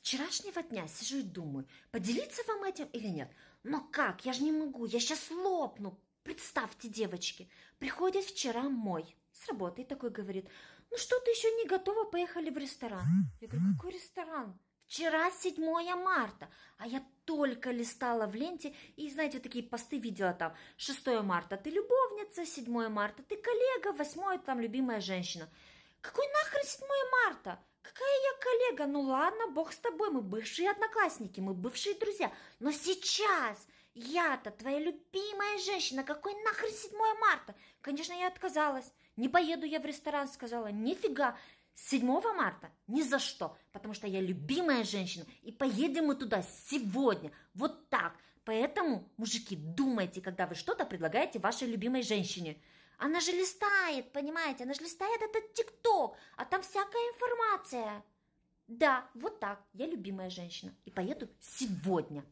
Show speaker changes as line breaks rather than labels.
вчерашнего дня сижу и думаю, поделиться вам этим или нет. Но как? Я же не могу, я сейчас лопну. Представьте, девочки, приходит вчера мой с работы и такой говорит, ну что ты еще не готова, поехали в ресторан. Я говорю, какой ресторан? Вчера 7 марта, а я только листала в ленте и, знаете, вот такие посты видела там. 6 марта ты любовница, 7 марта ты коллега, 8 там любимая женщина. Какой нахрен 7 марта? Какая я? коллега, ну ладно, бог с тобой, мы бывшие одноклассники, мы бывшие друзья. Но сейчас я-то твоя любимая женщина, какой нахрен 7 марта? Конечно, я отказалась. Не поеду я в ресторан, сказала, нифига. 7 марта? Ни за что, потому что я любимая женщина, и поедем мы туда сегодня, вот так. Поэтому, мужики, думайте, когда вы что-то предлагаете вашей любимой женщине. Она же листает, понимаете, она же листает этот тикток, а там всякая информация. Да, вот так, я любимая женщина и поеду сегодня.